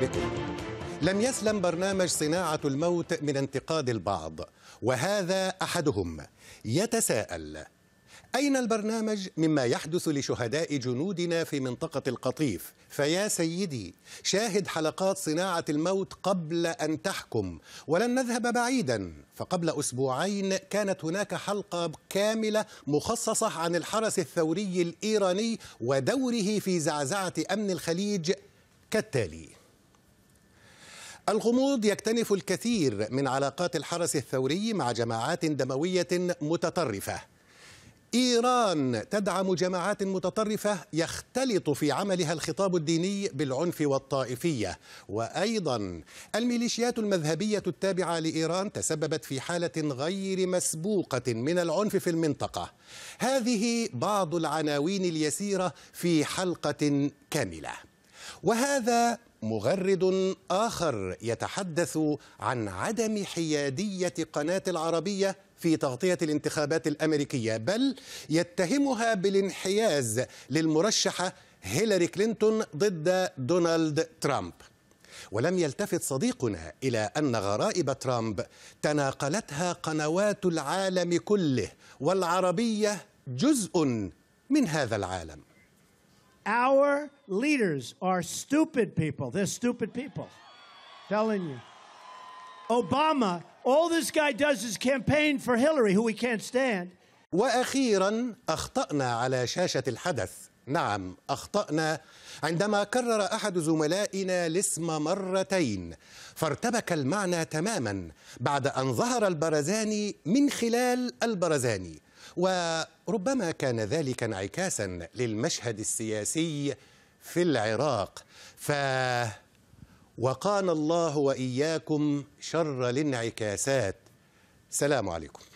بكم. لم يسلم برنامج صناعه الموت من انتقاد البعض وهذا احدهم يتساءل اين البرنامج مما يحدث لشهداء جنودنا في منطقه القطيف فيا سيدي شاهد حلقات صناعه الموت قبل ان تحكم ولن نذهب بعيدا فقبل اسبوعين كانت هناك حلقه كامله مخصصه عن الحرس الثوري الايراني ودوره في زعزعه امن الخليج كالتالي الغموض يكتنف الكثير من علاقات الحرس الثوري مع جماعات دموية متطرفة إيران تدعم جماعات متطرفة يختلط في عملها الخطاب الديني بالعنف والطائفية وأيضا الميليشيات المذهبية التابعة لإيران تسببت في حالة غير مسبوقة من العنف في المنطقة هذه بعض العناوين اليسيرة في حلقة كاملة وهذا مغرد آخر يتحدث عن عدم حيادية قناة العربية في تغطية الانتخابات الأمريكية بل يتهمها بالانحياز للمرشحة هيلاري كلينتون ضد دونالد ترامب ولم يلتفت صديقنا إلى أن غرائب ترامب تناقلتها قنوات العالم كله والعربية جزء من هذا العالم Our leaders are stupid people. They're stupid people. Telling you. Obama, all this guy does is campaign for Hillary, who we can't stand. واخيرا اخطانا على شاشه الحدث نعم اخطانا عندما كرر احد زملائنا الاسم مرتين فارتبك المعنى تماما بعد ان ظهر البرزاني من خلال البرزاني وربما كان ذلك انعكاسا للمشهد السياسي في العراق ف وقانا الله واياكم شر الانعكاسات سلام عليكم